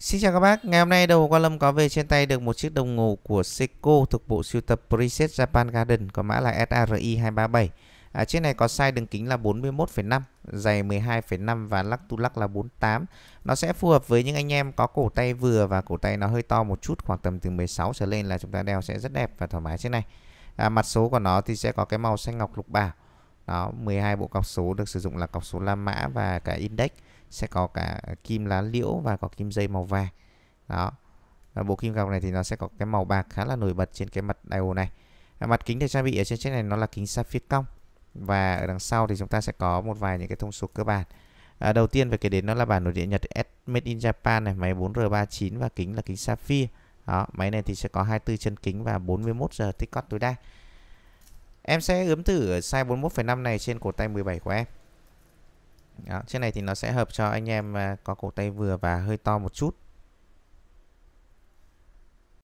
Xin chào các bác, ngày hôm nay đầu Quang Lâm có về trên tay được một chiếc đồng hồ của Seiko thuộc bộ sưu tập Preset Japan Garden có mã là SRI237. À, chiếc này có size đường kính là 41,5, dày 12,5 và lắc tu lắc là 48. Nó sẽ phù hợp với những anh em có cổ tay vừa và cổ tay nó hơi to một chút khoảng tầm từ 16 trở lên là chúng ta đeo sẽ rất đẹp và thoải mái chiếc này. À, mặt số của nó thì sẽ có cái màu xanh ngọc lục bảo đó, 12 bộ cọc số được sử dụng là cọc số La Mã và cả index sẽ có cả kim lá liễu và có kim dây màu vàng. Đó. Và bộ kim cọc này thì nó sẽ có cái màu bạc khá là nổi bật trên cái mặt diode này. À, mặt kính được trang bị ở trên chiếc này nó là kính sapphire cong và ở đằng sau thì chúng ta sẽ có một vài những cái thông số cơ bản. À, đầu tiên phải kể đến nó là bản nội địa Nhật S Made in Japan này, máy 4R39 và kính là kính sapphire. Đó, máy này thì sẽ có 24 chân kính và 41 giờ tích cót tối đa. Em sẽ ướm thử ở size 41,5 này trên cổ tay 17 của em. Đó, trên này thì nó sẽ hợp cho anh em à, có cổ tay vừa và hơi to một chút.